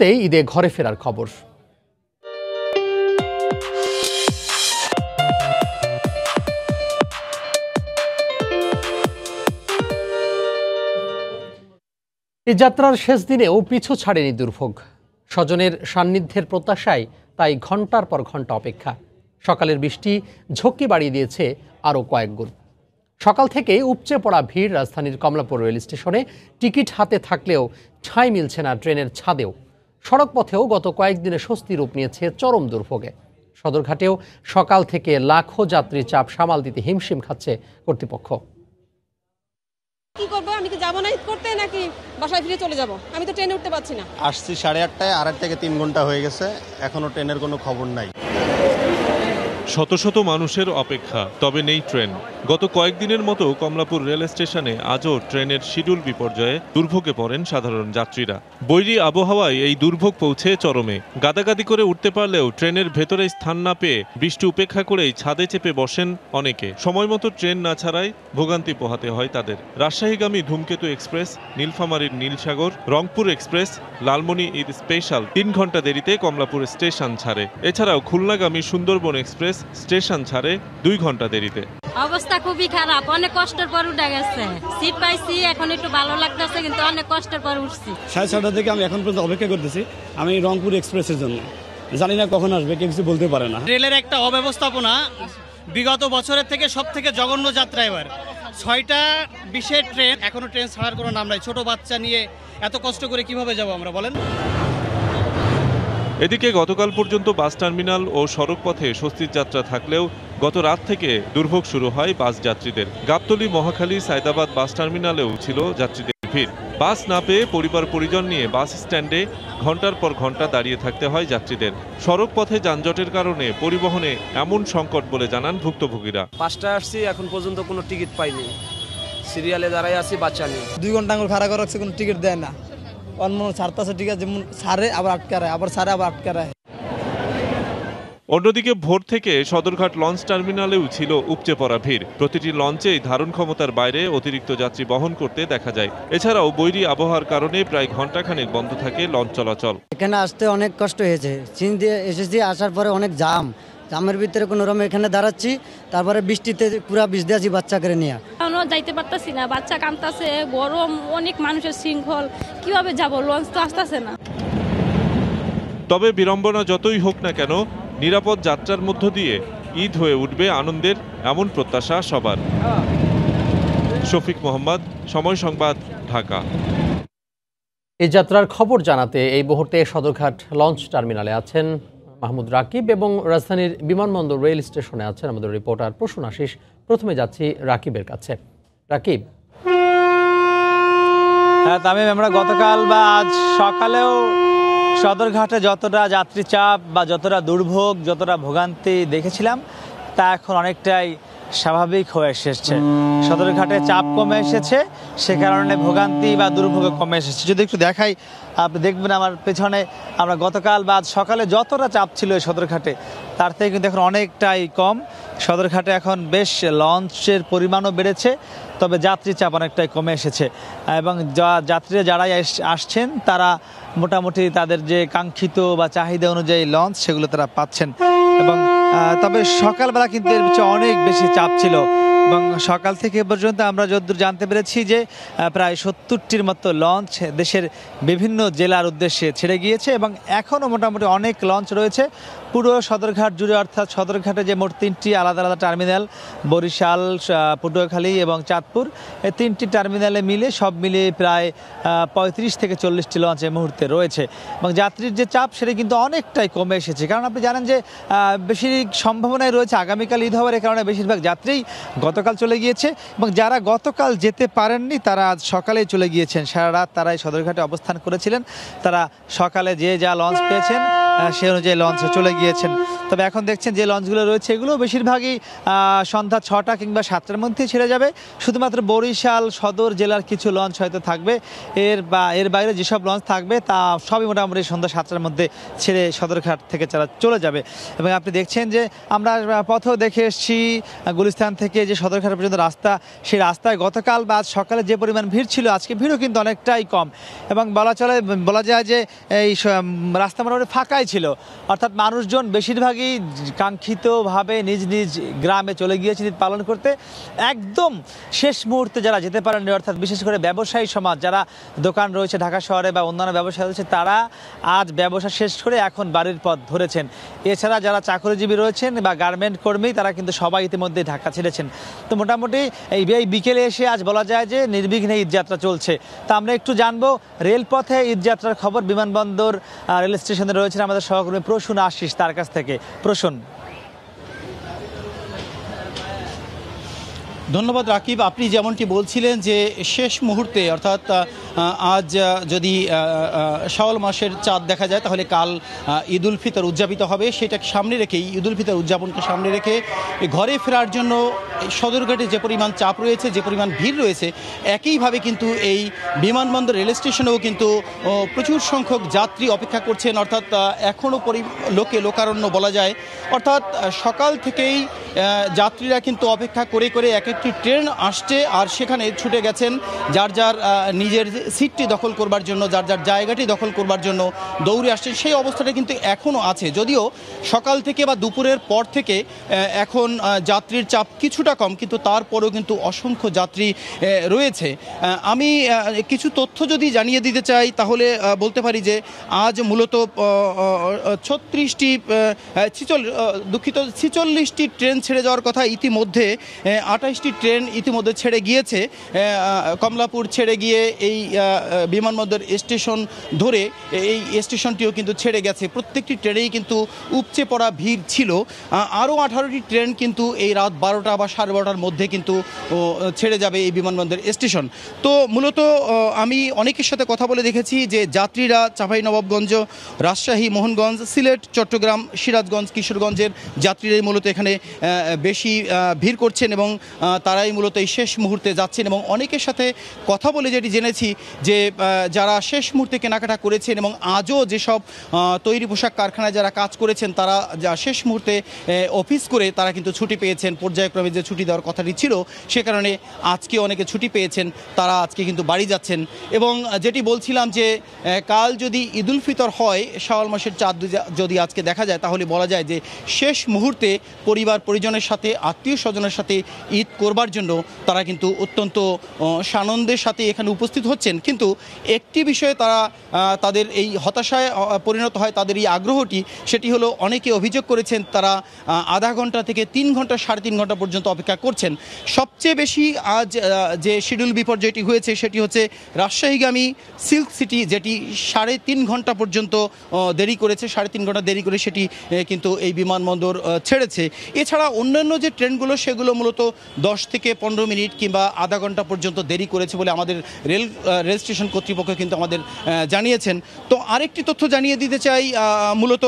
মুহূর্তেই ঈদে ঘরে ফেরার খবর এই যাত্রার শেষ দিনেও পিছু ছাড়েনি দুর্ভোগ স্বজনের সান্নিধ্যের প্রত্যাশায় তাই ঘন্টার পর ঘন্টা অপেক্ষা সকালের বৃষ্টি ঝক্কি বাড়িয়ে দিয়েছে আরও কয়েক গুণ সকাল থেকে উপচে পড়া ভিড় রাজধানীর কমলাপুর রেল স্টেশনে টিকিট হাতে থাকলেও ঠাঁই মিলছে না ট্রেনের ছাদেও সড়ক পথেও গত কয়েকদিনে স্বস্তি রূপ নিয়েছে চরম দুর্ভোগে সদরঘাটেও সকাল থেকে লাখো যাত্রী চাপ সামাল দিতে হিমশিম খাচ্ছে কর্তৃপক্ষ আমি যাবো না করতে নাকি বাসায় ফিরে চলে আমি তো ট্রেনে উঠতে পারছি না আসছি সাড়ে আটটায় আড়াই থেকে তিন ঘন্টা হয়ে গেছে এখনো ট্রেনের কোনো খবর নাই শত শত মানুষের অপেক্ষা তবে নেই ট্রেন গত কয়েকদিনের মতো কমলাপুর রেল স্টেশনে আজও ট্রেনের শিডিউল বিপর্যয়ে দুর্ভোগে পড়েন সাধারণ যাত্রীরা বৈরী আবহাওয়ায় এই দুর্ভোগ পৌঁছে চরমে গাদাগাদি করে উঠতে পারলেও ট্রেনের ভেতরে স্থান না পেয়ে বৃষ্টি উপেক্ষা করেই ছাদে চেপে বসেন অনেকে সময়মতো ট্রেন না ছাড়াই ভোগান্তি পোহাতে হয় তাদের রাজশাহীগামী ধূমকেতু এক্সপ্রেস নীলফামারীর নীলসাগর রংপুর এক্সপ্রেস লালমনি ঈদ স্পেশাল তিন ঘন্টা দেরিতে কমলাপুর স্টেশন ছাড়ে এছাড়াও খুলনাগামী সুন্দরবন এক্সপ্রেস বাস স্টেশন ছাড়ে দুই ঘন্টা দেরিতে অবস্থা খুবই খারাপ অনেক কষ্টের পর উঠে গেছে সিট পাইছি এখন একটু ভালো লাগতেছে কিন্তু অনেক কষ্টের পর উঠছি সাড়ে ছটা থেকে আমি এখন পর্যন্ত অপেক্ষা করতেছি আমি রংপুর এক্সপ্রেসের জন্য জানি না কখন আসবে কেউ কিছু বলতে পারে না রেলের একটা অব্যবস্থাপনা বিগত বছরের থেকে সব থেকে জঘন্য যাত্রা এবার ছয়টা বিশের ট্রেন এখনো ট্রেন ছাড়ার কোনো নাম নাই ছোট বাচ্চা নিয়ে এত কষ্ট করে কিভাবে যাব আমরা বলেন এদিকে গতকাল পর্যন্ত বাস টার্মিনাল ও সড়কপথে স্বস্তির যাত্রা থাকলেও গত রাত থেকে দুর্ভোগ শুরু হয় বাস যাত্রীদের গাবতলি মহাখালী সায়দাবাদ বাস টার্মিনালেও ছিল যাত্রীদের ভিড় বাস না পেয়ে পরিবার পরিজন নিয়ে বাস স্ট্যান্ডে ঘন্টার পর ঘন্টা দাঁড়িয়ে থাকতে হয় যাত্রীদের সড়ক পথে যানজটের কারণে পরিবহনে এমন সংকট বলে জানান ভুক্তভোগীরা বাসটা আসছি এখন পর্যন্ত কোনো টিকিট পাইনি সিরিয়ালে দাঁড়াই আছি বাচ্চা নেই দুই ঘন্টা ভাড়া করা হচ্ছে কোনো টিকিট দেয় না যেমন সারে আবার আবার সারে আবার অন্যদিকে ভোর থেকে সদরঘাট লঞ্চ টার্মিনালেও ছিল উপচে পড়া ভিড় প্রতিটি লঞ্চেই ধারণ ক্ষমতার বাইরে অতিরিক্ত যাত্রী বহন করতে দেখা যায় এছাড়াও বৈরী আবহাওয়ার কারণে প্রায় ঘন্টাখানেক বন্ধ থাকে লঞ্চ চলাচল এখানে আসতে অনেক কষ্ট হয়েছে চীন দিয়ে এসেছি আসার পরে অনেক জাম জামের ভিতরে কোনো রকম এখানে দাঁড়াচ্ছি তারপরে বৃষ্টিতে পুরা বিষ দিয়েছি করে নিয়ে এখনো যাইতে পারতাছি না বাচ্চা কামতাছে গরম অনেক মানুষের শৃঙ্খল কিভাবে যাব লঞ্চ তো আসতেছে না তবে বিড়ম্বনা যতই হোক না কেন নিরাপদ যাত্রার মধ্য দিয়ে ঈদ হয়ে উঠবে আনন্দের এমন প্রত্যাশা সবার শফিক মোহাম্মদ সময় সংবাদ ঢাকা এই যাত্রার খবর জানাতে এই মুহূর্তে সদরঘাট লঞ্চ টার্মিনালে আছেন মাহমুদ রাকিব এবং রাজধানীর বিমানবন্দর রেল স্টেশনে আছেন আমাদের রিপোর্টার প্রসূন আশিস প্রথমে যাচ্ছি রাকিবের কাছে রাকিব হ্যাঁ তামিম আমরা গতকাল বা আজ সকালেও সদরঘাটে যতটা যাত্রী চাপ বা যতটা দুর্ভোগ যতটা ভোগান্তি দেখেছিলাম তা এখন অনেকটাই স্বাভাবিক হয়ে এসেছে সদরঘাটে চাপ কমে এসেছে সে কারণে ভোগান্তি বা দুর্ভোগ কমে এসেছে যদি একটু দেখাই আপনি দেখবেন আমার পেছনে আমরা গতকাল বা সকালে যতটা চাপ ছিল এই সদরঘাটে তার থেকে কিন্তু এখন অনেকটাই কম সদরঘাটে এখন বেশ লঞ্চের পরিমাণও বেড়েছে তবে যাত্রী চাপ অনেকটাই কমে এসেছে এবং যা যাত্রীরা যারাই আসছেন তারা মোটামুটি তাদের যে কাঙ্ক্ষিত বা চাহিদা অনুযায়ী লঞ্চ সেগুলো তারা পাচ্ছেন এবং তবে সকালবেলা কিন্তু এর পিছিয়ে অনেক বেশি চাপ ছিল এবং সকাল থেকে পর্যন্ত আমরা যদ্দূর জানতে পেরেছি যে প্রায় সত্তরটির মতো লঞ্চ দেশের বিভিন্ন জেলার উদ্দেশ্যে ছেড়ে গিয়েছে এবং এখনও মোটামুটি অনেক লঞ্চ রয়েছে পুরো সদরঘাট জুড়ে অর্থাৎ সদরঘাটে যে মোট তিনটি আলাদা আলাদা টার্মিনাল বরিশাল পটুয়াখালী এবং চাঁদপুর এই তিনটি টার্মিনালে মিলে সব মিলিয়ে প্রায় পঁয়ত্রিশ থেকে চল্লিশটি লঞ্চ এই মুহূর্তে রয়েছে এবং যাত্রীর যে চাপ সেটা কিন্তু অনেকটাই কমে এসেছে কারণ আপনি জানেন যে বেশি সম্ভাবনায় রয়েছে আগামীকাল ঈদ হওয়ার এ কারণে বেশিরভাগ যাত্রী গতকাল চলে গিয়েছে এবং যারা গতকাল যেতে পারেননি তারা আজ সকালে চলে গিয়েছেন সারা রাত তারাই সদরঘাটে অবস্থান করেছিলেন তারা সকালে যে যা লঞ্চ পেয়েছেন সে অনুযায়ী লঞ্চে চলে গিয়েছেন তবে এখন দেখছেন যে লঞ্চগুলো রয়েছে এগুলো বেশিরভাগই সন্ধ্যা ছটা কিংবা সাতটার মধ্যে ছেড়ে যাবে শুধুমাত্র বরিশাল সদর জেলার কিছু লঞ্চ হয়তো থাকবে এর বা এর বাইরে যেসব লঞ্চ থাকবে তা সবই মোটামুটি সন্ধ্যা সাতটার মধ্যে ছেড়ে সদরঘাট থেকে তারা চলে যাবে এবং আপনি দেখছেন যে আমরা পথেও দেখে এসেছি গুলিস্তান থেকে যে সদরঘাট পর্যন্ত রাস্তা সেই রাস্তায় গতকাল বা আজ সকালে যে পরিমাণ ভিড় ছিল আজকে ভিড়ও কিন্তু অনেকটাই কম এবং বলা চলে বলা যায় যে এই রাস্তা মোটামুটি ফাঁকাই ছিল অর্থাৎ মানুষজন বেশিরভাগই কাঙ্ক্ষিতভাবে নিজ নিজ গ্রামে চলে গিয়েছে ঈদ পালন করতে একদম শেষ মুহূর্তে যারা যেতে পারেননি অর্থাৎ বিশেষ করে ব্যবসায়ী সমাজ যারা দোকান রয়েছে ঢাকা শহরে বা অন্যান্য ব্যবসা রয়েছে তারা আজ ব্যবসা শেষ করে এখন বাড়ির পথ ধরেছেন এছাড়া যারা চাকরিজীবী রয়েছেন বা গার্মেন্ট কর্মী তারা কিন্তু সবাই ইতিমধ্যে ঢাকা ছেড়েছেন তো মোটামুটি এই বিকেলে এসে আজ বলা যায় যে নির্বিঘ্নে ঈদযাত্রা চলছে তা আমরা একটু জানবো রেলপথে ঈদযাত্রার খবর বিমানবন্দর রেল স্টেশনে রয়েছেন আমাদের আমাদের সহকর্মী প্রসূন আশিস তার কাছ থেকে প্রসূন ধন্যবাদ রাকিব আপনি যেমনটি বলছিলেন যে শেষ মুহূর্তে অর্থাৎ আজ যদি শাওয়াল মাসের চাঁদ দেখা যায় তাহলে কাল ঈদ উল ফিতর উদযাপিত হবে সেটাকে সামনে রেখেই ঈদ উল ফিতর উদযাপনকে সামনে রেখে ঘরে ফেরার জন্য সদরঘাটে যে পরিমাণ চাপ রয়েছে যে পরিমাণ ভিড় রয়েছে একইভাবে কিন্তু এই বিমানবন্দর রেল স্টেশনেও কিন্তু প্রচুর সংখ্যক যাত্রী অপেক্ষা করছেন অর্থাৎ এখনও পরি লোকে লোকারণ্য বলা যায় অর্থাৎ সকাল থেকেই যাত্রীরা কিন্তু অপেক্ষা করে করে এক একটি ট্রেন আসছে আর সেখানে ছুটে গেছেন যার যার নিজের সিটটি দখল করবার জন্য যার যার জায়গাটি দখল করবার জন্য দৌড়ে আসছেন সেই অবস্থাটা কিন্তু এখনও আছে যদিও সকাল থেকে বা দুপুরের পর থেকে এখন যাত্রীর চাপ কিছুটা কম কিন্তু তারপরেও কিন্তু অসংখ্য যাত্রী রয়েছে আমি কিছু তথ্য যদি জানিয়ে দিতে চাই তাহলে বলতে পারি যে আজ মূলত ছত্রিশটি ছিচল দুঃখিত ছিচল্লিশটি ট্রেন ছেড়ে যাওয়ার কথা ইতিমধ্যে আঠাশটি ট্রেন ইতিমধ্যে ছেড়ে গিয়েছে কমলাপুর ছেড়ে গিয়ে এই বিমানবন্দর স্টেশন ধরে এই স্টেশনটিও কিন্তু ছেড়ে গেছে প্রত্যেকটি ট্রেনেই কিন্তু উপচে পড়া ভিড় ছিল আরও আঠারোটি ট্রেন কিন্তু এই রাত বারোটা বা সাড়ে বারোটার মধ্যে কিন্তু ছেড়ে যাবে এই বিমানবন্দর স্টেশন তো মূলত আমি অনেকের সাথে কথা বলে দেখেছি যে যাত্রীরা চাঁপাই নবাবগঞ্জ রাজশাহী মোহনগঞ্জ সিলেট চট্টগ্রাম সিরাজগঞ্জ কিশোরগঞ্জের যাত্রীরাই মূলত এখানে বেশি ভিড় করছেন এবং তারাই মূলত এই শেষ মুহূর্তে যাচ্ছেন এবং অনেকের সাথে কথা বলে যেটি জেনেছি যে যারা শেষ মুহূর্তে কেনাকাটা করেছেন এবং আজও যেসব তৈরি পোশাক কারখানায় যারা কাজ করেছেন তারা যা শেষ মুহূর্তে অফিস করে তারা কিন্তু ছুটি পেয়েছেন পর্যায়ক্রমে যে ছুটি দেওয়ার কথাটি ছিল সে কারণে আজকে অনেকে ছুটি পেয়েছেন তারা আজকে কিন্তু বাড়ি যাচ্ছেন এবং যেটি বলছিলাম যে কাল যদি ঈদুল ফিতর হয় শাওয়াল মাসের চাঁদ যদি আজকে দেখা যায় তাহলে বলা যায় যে শেষ মুহূর্তে পরিবার পরি পরিজনের সাথে আত্মীয় স্বজনের সাথে ঈদ করবার জন্য তারা কিন্তু অত্যন্ত সানন্দের সাথে এখানে উপস্থিত হচ্ছেন কিন্তু একটি বিষয়ে তারা তাদের এই হতাশায় পরিণত হয় তাদের এই আগ্রহটি সেটি হলো অনেকে অভিযোগ করেছেন তারা আধা ঘন্টা থেকে তিন ঘন্টা সাড়ে তিন ঘন্টা পর্যন্ত অপেক্ষা করছেন সবচেয়ে বেশি আজ যে শিডিউল বিপর্যয়টি হয়েছে সেটি হচ্ছে রাজশাহীগামী সিল্ক সিটি যেটি সাড়ে তিন ঘন্টা পর্যন্ত দেরি করেছে সাড়ে তিন ঘন্টা দেরি করে সেটি কিন্তু এই বিমানবন্দর ছেড়েছে এছাড়া অন্যান্য যে ট্রেনগুলো সেগুলো মূলত দশ থেকে পনেরো মিনিট কিংবা আধা ঘন্টা পর্যন্ত দেরি করেছে বলে আমাদের রেল রেল স্টেশন কর্তৃপক্ষ কিন্তু আমাদের জানিয়েছেন তো আরেকটি তথ্য জানিয়ে দিতে চাই মূলত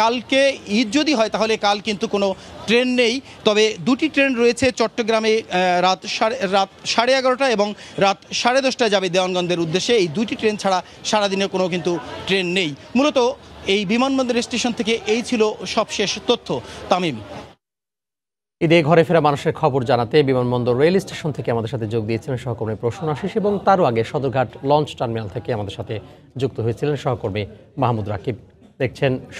কালকে ঈদ যদি হয় তাহলে কাল কিন্তু কোনো ট্রেন নেই তবে দুটি ট্রেন রয়েছে চট্টগ্রামে রাত সাড়ে রাত সাড়ে এগারোটা এবং রাত সাড়ে দশটায় যাবে দেওয়ানগঞ্জের উদ্দেশ্যে এই দুটি ট্রেন ছাড়া সারাদিনে কোনো কিন্তু ট্রেন নেই মূলত এই বিমানবন্দর স্টেশন থেকে এই ছিল সবশেষ তথ্য তামিম ঈদে ঘরে ফেরা মানুষের খবর জানাতে বিমানবন্দর রেল স্টেশন থেকে আমাদের সাথে যোগ দিয়েছিলেন সহকর্মী প্রশ্ন আশিস এবং তারও আগে সদরঘাট লঞ্চ টার্মিনাল থেকে আমাদের সাথে যুক্ত হয়েছিলেন সহকর্মী মাহমুদ রাকিব দেখছেন